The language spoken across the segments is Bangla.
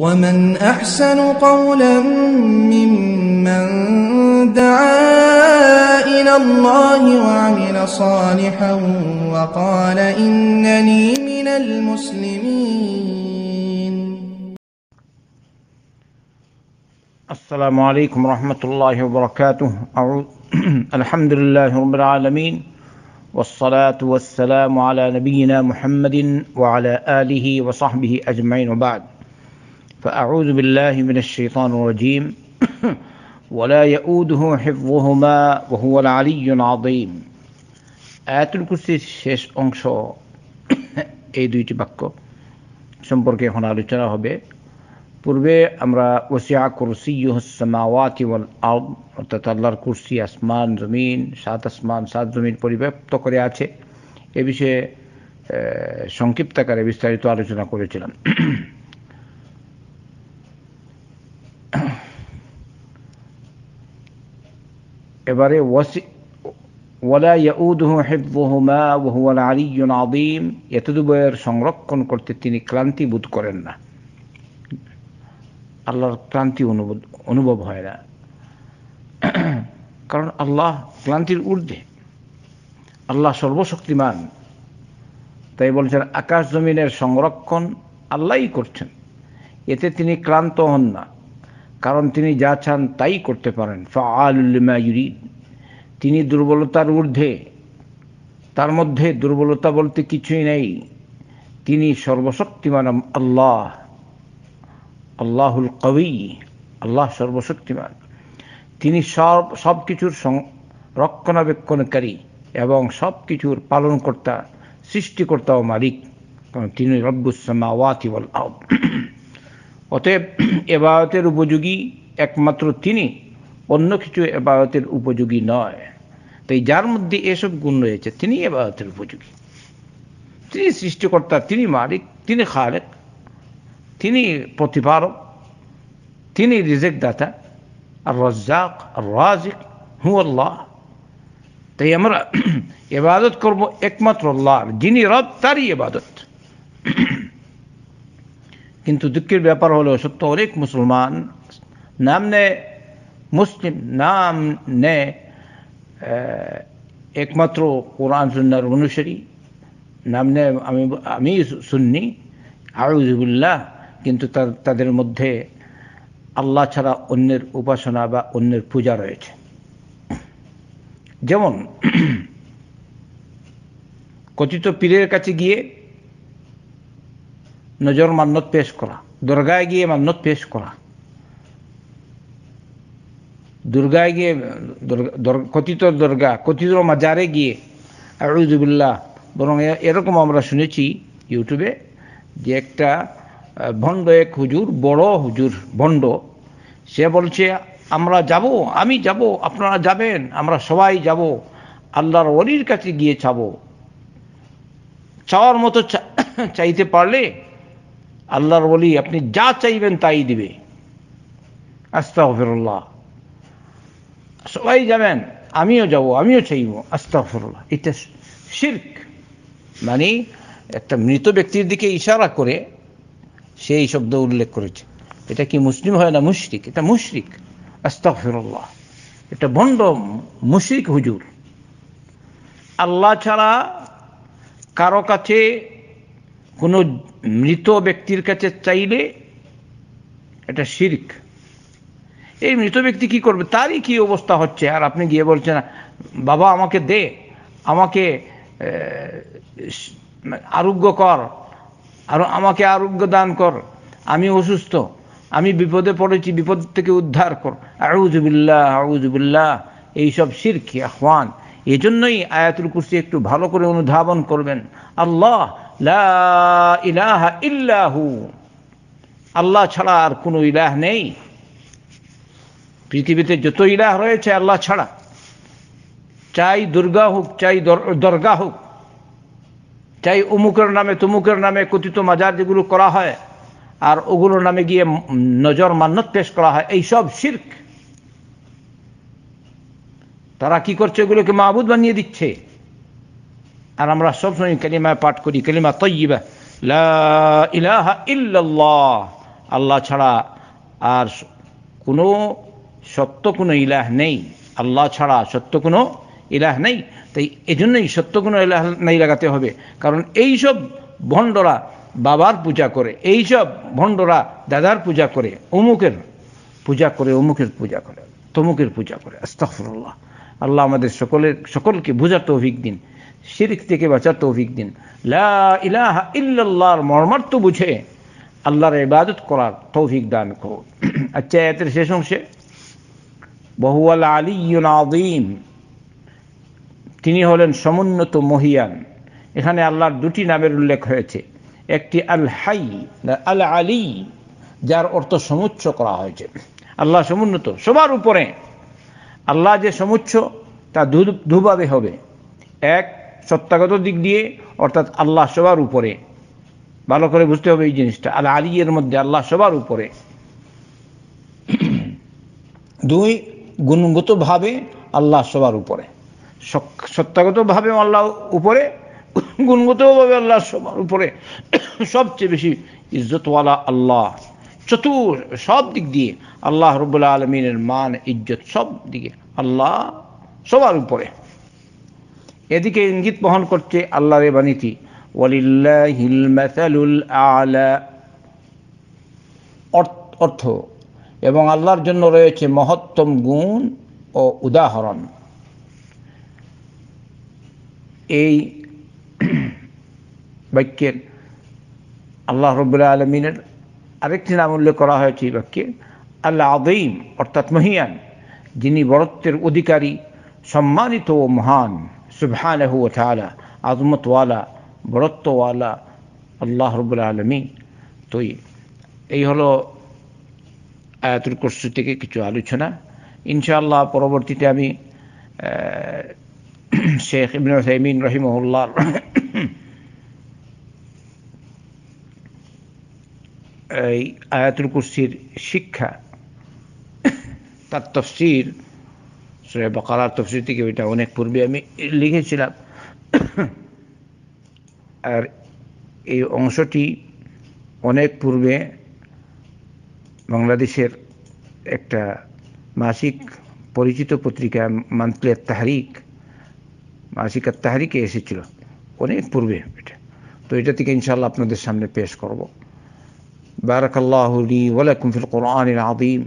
ومن أحسن قولا ممن دعا إلى الله وعمل صالحا وقال إنني من المسلمين السلام عليكم ورحمة الله وبركاته الحمد لله رب العالمين والصلاة والسلام على نبينا محمد وعلى آله وصحبه أجمعين وبعد فأعوذ بالله من الشيطان الرجيم ولا يؤوده حفظهما وهو العلي العظيم آيات الكرسي শেষ أنشو এই দুইটি বাক্য সম্পর্কে এখন আলোচনা হবে পূর্বে আমরা ওসিয়া কুরসি ইহসামাওয়াতি ওয়াল আল অর্থাৎ আল্লাহর কুরসি আসমান জমিন সাত আসমান সাত জমিন পরিব্যাপ্ত করে আছে এ বিষয়ে সংক্ষিপ্তাকারে বিস্তারিত আলোচনা করেছিলাম এবারে ওয়াসি ওয়ালা ইয়াউদুহু হিফযুহুমা ওয়া হুয়াল আলিয়্যুল আযীম এতদুবয়ের সংরক্ষণ করতে তিনি ক্লান্তি বোধ করেন না আল্লাহর ক্লান্তি অনুবোধ অনুভব হয় না কারণ আল্লাহ ক্লান্তির ঊর্ধ্বে আল্লাহ সর্বশক্তিমান তাই বলছেন আকাশ জমিনের সংরক্ষণ আল্লাহই করছেন এতে তিনি ক্লান্ত হন না কারণ তিনি যা চান তাই করতে পারেন ফা ইউরিদ তিনি দুর্বলতার ঊর্ধ্বে তার মধ্যে দুর্বলতা বলতে কিছুই নেই তিনি সর্বশক্তিমান আল্লাহ আল্লাহুল কবি আল্লাহ সর্বশক্তিমান তিনি সব সব কিছুর রক্ষণাবেক্ষণকারী এবং সব কিছুর পালনকর্তা সৃষ্টিকর্তা ও মালিক কারণ তিনি রব্বুসামা ওয়াকিবল আউ অতএব এবায়তের উপযোগী একমাত্র তিনি অন্য কিছু এবায়তের উপযোগী নয় তাই যার মধ্যে এসব গুণ রয়েছে তিনি এবায়তের উপযোগী তিনি সৃষ্টিকর্তা তিনি মালিক তিনি খালেক তিনি প্রতিপারক তিনি রিজেক দাতা আর রজ্জাক আর রাজিক হু আল্লাহ তাই আমরা এবাদত করব একমাত্র আল্লাহ যিনি রব তারই এবাদত কিন্তু দুঃখের ব্যাপার হলো সত্য অনেক মুসলমান নাম নে মুসলিম নাম নে একমাত্র কোরআন সুন্নার অনুসারী নাম নে আমি আমি সুন্নি আউজবুল্লাহ কিন্তু তাদের মধ্যে আল্লাহ ছাড়া অন্যের উপাসনা বা অন্যের পূজা রয়েছে যেমন কথিত পীরের কাছে গিয়ে নজর মান্নত পেশ করা দুর্গায় গিয়ে মান্নত পেশ করা দুর্গায় গিয়ে কথিত দুর্গা কথিত মাজারে গিয়ে আউজুবিল্লাহ বরং এরকম আমরা শুনেছি ইউটিউবে যে একটা ভণ্ড এক হুজুর বড় হুজুর ভণ্ড সে বলছে আমরা যাব আমি যাব আপনারা যাবেন আমরা সবাই যাব আল্লাহর অলির কাছে গিয়ে চাবো চাওয়ার মতো চাইতে পারলে আল্লাহর বলি আপনি যা চাইবেন তাই দিবে আস্তা ফিরুল্লাহ সবাই যাবেন আমিও যাব আমিও চাইব আস্তা ফিরুল্লাহ এটা শির্ক মানে একটা মৃত ব্যক্তির দিকে ইশারা করে সেই শব্দ উল্লেখ করেছে এটা কি মুসলিম হয় না মুশরিক এটা মুশরিক আস্তা ফিরুল্লাহ এটা বন্ড মুশরিক হুজুর আল্লাহ ছাড়া কারো কাছে কোনো মৃত ব্যক্তির কাছে চাইলে এটা শির্ক এই মৃত ব্যক্তি কি করবে তারই কি অবস্থা হচ্ছে আর আপনি গিয়ে বলছেন বাবা আমাকে দে আমাকে আরোগ্য কর আর আমাকে আরোগ্য দান কর আমি অসুস্থ আমি বিপদে পড়েছি বিপদ থেকে উদ্ধার কর আউজুবিল্লাহ আউজুবিল্লাহ এইসব শিরকি আহ্বান এই জন্যই আয়াতুল কুর্সি একটু ভালো করে অনুধাবন করবেন আল্লাহ ইলাহা ইল্লাহু আল্লাহ ছাড়া আর কোনো ইলাহ নেই পৃথিবীতে যত ইলাহ রয়েছে আল্লাহ ছাড়া চাই দুর্গা হোক চাই দরগা হোক চাই অমুকের নামে তমুকের নামে কথিত মাজার যেগুলো করা হয় আর ওগুলোর নামে গিয়ে নজর মান্যত পেশ করা হয় এই সব শির্ক তারা কি করছে এগুলোকে মাহবুদ বানিয়ে দিচ্ছে আর আমরা সবসময় কালিমা পাঠ করি কালিমা তৈবা ইলাহা ইল্লাল্লাহ আল্লাহ ছাড়া আর কোনো সত্য কোনো ইলাহ নেই আল্লাহ ছাড়া সত্য কোনো ইলাহ নেই তাই এজন্যই সত্য কোনো ইলাহ নাই লাগাতে হবে কারণ এই সব ভণ্ডরা বাবার পূজা করে এই সব ভণ্ডরা দাদার পূজা করে অমুকের পূজা করে অমুকের পূজা করে তমুকের পূজা করে আস্তাফরুল্লাহ আল্লাহ আমাদের সকলের সকলকে বোঝার তৌফিক দিন শিরিক থেকে বাঁচার তৌফিক দিন লা মর্মার্থ বুঝে আল্লাহর ইবাদত করার তৌফিক দান করুন আচ্ছা এতের শেষ অংশে বহু আলীম তিনি হলেন সমুন্নত মহিয়ান এখানে আল্লাহর দুটি নামের উল্লেখ হয়েছে একটি আল হাই আল আলী যার অর্থ সমুচ্চ করা হয়েছে আল্লাহ সমুন্নত সবার উপরে আল্লাহ যে সমুচ্ছ তা দুভাবে হবে এক সত্যাগত দিক দিয়ে অর্থাৎ আল্লাহ সবার উপরে ভালো করে বুঝতে হবে এই জিনিসটা আর আলিয়ের মধ্যে আল্লাহ সবার উপরে দুই গুণগতভাবে আল্লাহ সবার উপরে সত্যাগতভাবে আল্লাহ উপরে গুণগতভাবে আল্লাহ সবার উপরে সবচেয়ে বেশি ইজ্জতওয়ালা আল্লাহ চতুর সব দিক দিয়ে আল্লাহ রবুল্লা আলমিনের মান ইজ্জত সব দিকে আল্লাহ সবার উপরে এদিকে ইঙ্গিত বহন করছে আল্লাহর রে বাণীটি অর্থ এবং আল্লাহর জন্য রয়েছে মহত্তম গুণ ও উদাহরণ এই বাক্যের আল্লাহ রবুল্লা আলমিনের আরেকটি নাম উল্লেখ করা হয়েছে এই বাক্যে আল্লাহ আদঈম অর্থাৎ মহিয়ান যিনি বরত্বের অধিকারী সম্মানিত ও মহান সুবহান আলা আজমতওয়ালা বরত্বওয়ালা আল্লাহ রবুল্লা আলমী তো এই হলো আয়াতুল কোর্সু থেকে কিছু আলোচনা ইনশাআল্লাহ পরবর্তীতে আমি শেখ ইবনুল সাইমিন এই আয়াতুল কুরসির শিক্ষা তার তফসির সোহেব বকারার তফসির থেকে ওইটা অনেক পূর্বে আমি লিখেছিলাম আর এই অংশটি অনেক পূর্বে বাংলাদেশের একটা মাসিক পরিচিত পত্রিকা মান্থলি তাহারিক মাসিক তাহারিকে এসেছিল অনেক পূর্বে এটা তো এটা থেকে ইনশাল্লাহ আপনাদের সামনে পেশ করবো بارك الله لي ولكم في القرآن العظيم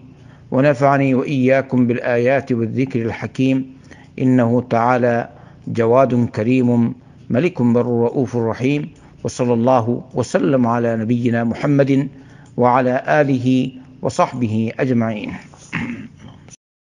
ونفعني وإياكم بالآيات والذكر الحكيم إنه تعالى جواد كريم ملك بر رؤوف رحيم وصلى الله وسلم على نبينا محمد وعلى آله وصحبه أجمعين